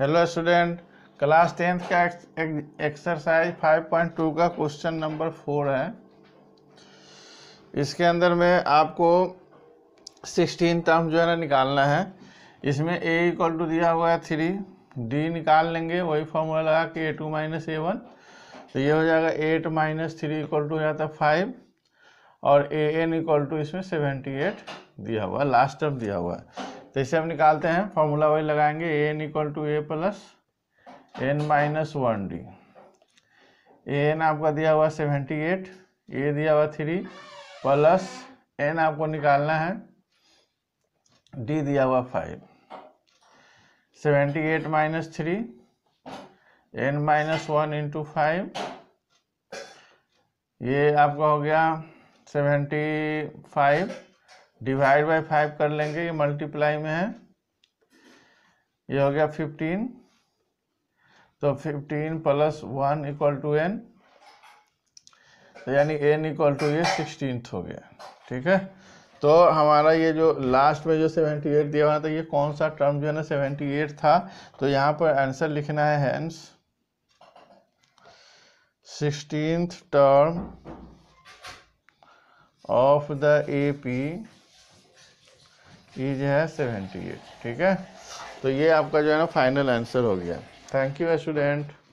hello student class tenth का exercise five point two का question number four है इसके अंदर में आपको सिक्सटीन टर्म जो है ना निकालना है इसमें ए इक्वल टू दिया हुआ है थ्री डी निकाल लेंगे वही फॉर्मूला लगा के A two minus A one तो ये हो जाएगा eight minus three equal to हो जाता है फाइव और ए एन इक्वल टू इसमें सेवेंटी एट दिया हुआ लास्ट टर्म दिया हुआ है तो इसे हम निकालते हैं फॉर्मूला वही लगाएंगे N equal to A plus N minus one D N आपका दिया हुआ सेवेंटी एट ए दिया हुआ थ्री प्लस एन आपको निकालना है डी दिया हुआ five seventy eight minus three N minus one into five ये आपका हो गया seventy five divide by five कर लेंगे ये मल्टीप्लाई में है ये हो गया फिफ्टीन तो fifteen plus one equal to N तो यानी एन इक्वल टू ये सिक्सटीन हो गया ठीक है तो हमारा ये जो लास्ट में जो सेवेंटी एट दिया हुआ था ये कौन सा टर्म जो है ना सेवेंटी एट था तो यहाँ पर आंसर लिखना है hence sixteen term of the A P ई जो है सेवेंटी एट ठीक है तो ये आपका जो है ना फाइनल आंसर हो गया थैंक यू स्टूडेंट